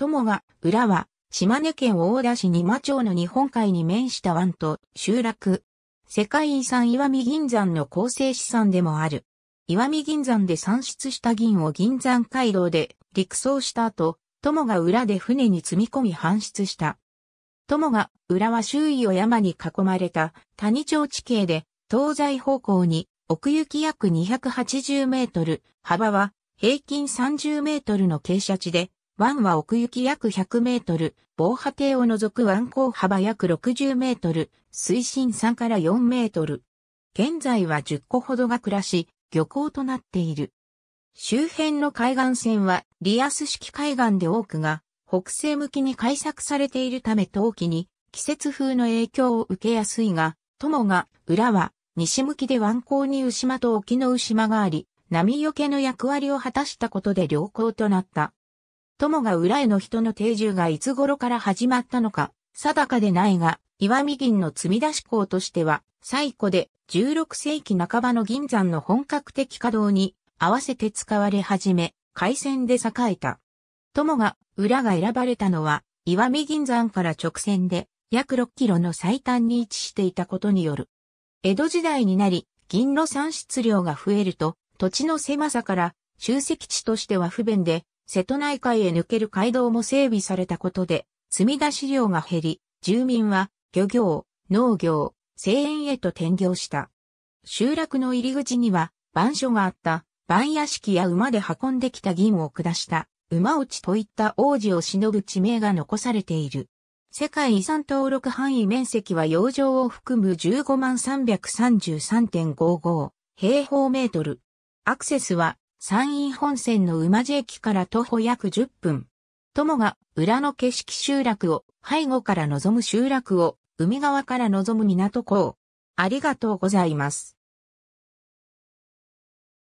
友が、浦和、島根県大田市に間町の日本海に面した湾と集落。世界遺産岩見銀山の構成資産でもある。岩見銀山で産出した銀を銀山街道で陸送した後、友が裏で船に積み込み搬出した。友が浦和周囲を山に囲まれた谷町地形で東西方向に奥行き約280メートル、幅は平均30メートルの傾斜地で湾は奥行き約100メートル、防波堤を除く湾口幅約60メートル、水深3から4メートル。現在は10個ほどが暮らし、漁港となっている。周辺の海岸線はリアス式海岸で多くが北西向きに開削されているため冬季に季節風の影響を受けやすいが、友が裏は西向きで湾口に牛島と沖の牛島があり、波除けの役割を果たしたことで良好となった。友が裏への人の定住がいつ頃から始まったのか、定かでないが、岩見銀の積み出し港としては、最古で16世紀半ばの銀山の本格的稼働に合わせて使われ始め、海戦で栄えた。友が裏が選ばれたのは、岩見銀山から直線で約6キロの最短に位置していたことによる。江戸時代になり、銀の産出量が増えると、土地の狭さから集積地としては不便で、瀬戸内海へ抜ける街道も整備されたことで、積み出し量が減り、住民は漁業、農業、製園へと転業した。集落の入り口には、番所があった、番屋敷や馬で運んできた銀を下した、馬落ちといった王子を忍ぶ地名が残されている。世界遺産登録範囲面積は洋上を含む15万333.55平方メートル。アクセスは山陰本線の馬路駅から徒歩約10分。友が裏の景色集落を背後から望む集落を海側から望む港港。ありがとうございます。